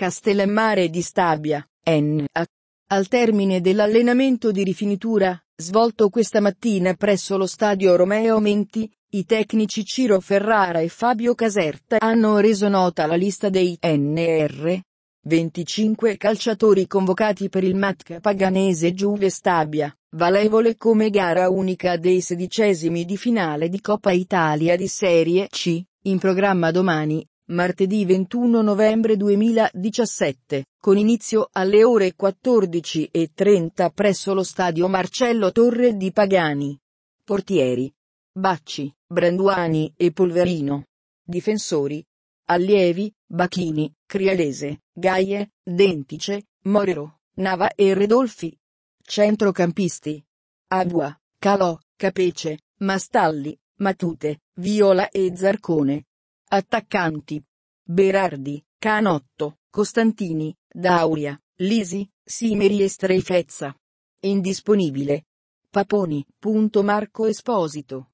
Castellammare di Stabia, N.A. Al termine dell'allenamento di rifinitura, svolto questa mattina presso lo stadio Romeo Menti, i tecnici Ciro Ferrara e Fabio Caserta hanno reso nota la lista dei NR. 25 calciatori convocati per il matca Paganese Juve Stabia, valevole come gara unica dei sedicesimi di finale di Coppa Italia di Serie C, in programma domani, martedì 21 novembre 2017, con inizio alle ore 14.30 presso lo stadio Marcello Torre di Pagani. Portieri. Bacci, Branduani e Polverino. Difensori. Allievi, Bacchini, Crialese, Gaie, Dentice, Morero, Nava e Redolfi. Centrocampisti. Agua, Calò, Capece, Mastalli, Matute, Viola e Zarcone. Attaccanti. Berardi, Canotto, Costantini, Dauria, Lisi, Simeri e Streifezza. Indisponibile. Paponi. Marco Esposito.